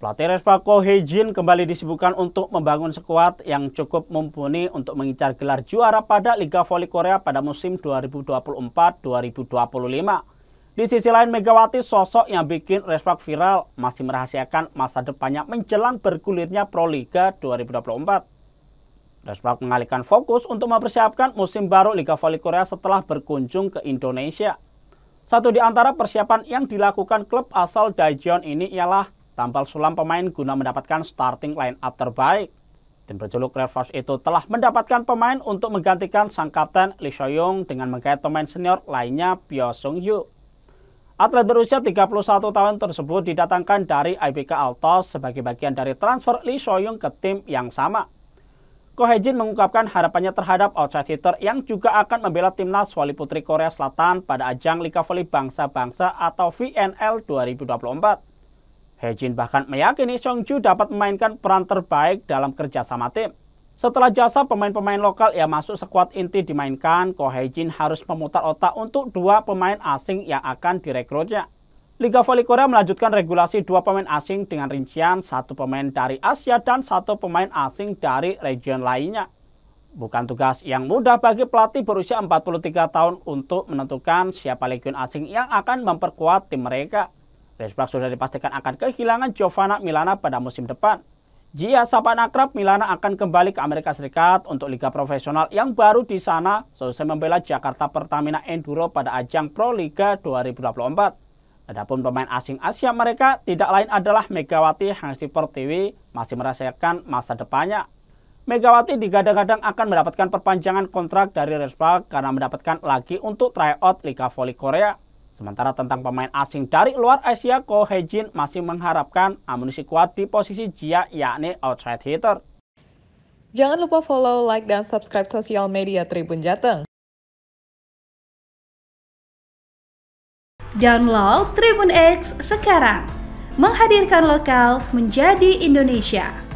Pelatih Respako Ko Hejin kembali disibukkan untuk membangun skuad yang cukup mumpuni untuk mengincar gelar juara pada Liga Voli Korea pada musim 2024-2025. Di sisi lain Megawati sosok yang bikin Respak viral masih merahasiakan masa depannya menjelang bergulirnya Pro Liga 2024. Respak mengalihkan fokus untuk mempersiapkan musim baru Liga Voli Korea setelah berkunjung ke Indonesia. Satu di antara persiapan yang dilakukan klub asal Daejeon ini ialah Tampal sulam pemain guna mendapatkan starting line up terbaik. Tim berjuluk Red Force itu telah mendapatkan pemain untuk menggantikan sang kapten Lee Soyoung dengan menggait pemain senior lainnya Pyo Sung Yu. Atlet berusia 31 tahun tersebut didatangkan dari IBK Altos sebagai bagian dari transfer Lee Soyoung ke tim yang sama. Ko Hejin mengungkapkan harapannya terhadap outside hitter yang juga akan membela timnas Wali putri Korea Selatan pada ajang Liga Voli Bangsa-Bangsa atau VNL 2024. Hejin bahkan meyakini Song Ju dapat memainkan peran terbaik dalam kerjasama tim. Setelah jasa pemain-pemain lokal yang masuk skuad inti dimainkan, Ko Hejin harus memutar otak untuk dua pemain asing yang akan direkrutnya. Liga Voli Korea melanjutkan regulasi dua pemain asing dengan rincian satu pemain dari Asia dan satu pemain asing dari region lainnya. Bukan tugas yang mudah bagi pelatih berusia 43 tahun untuk menentukan siapa legion asing yang akan memperkuat tim mereka. Lesbrak sudah dipastikan akan kehilangan Giovanna Milana pada musim depan. Jika sahabat akrab, Milana akan kembali ke Amerika Serikat untuk liga profesional yang baru di sana selesai membela Jakarta Pertamina Enduro pada ajang Pro Liga 2024. Adapun pemain asing Asia mereka tidak lain adalah Megawati Hangsi Pertiwi masih merasakan masa depannya. Megawati digadang-gadang akan mendapatkan perpanjangan kontrak dari Red karena mendapatkan lagi untuk tryout Liga Voli Korea. Sementara tentang pemain asing dari luar Asia, Ko Hejin masih mengharapkan amunisi kuat di posisi Jia, yakni outside hitter. Jangan lupa follow, like, dan subscribe sosial media Tribun Jateng. Download Tribun X sekarang. Menghadirkan lokal menjadi Indonesia.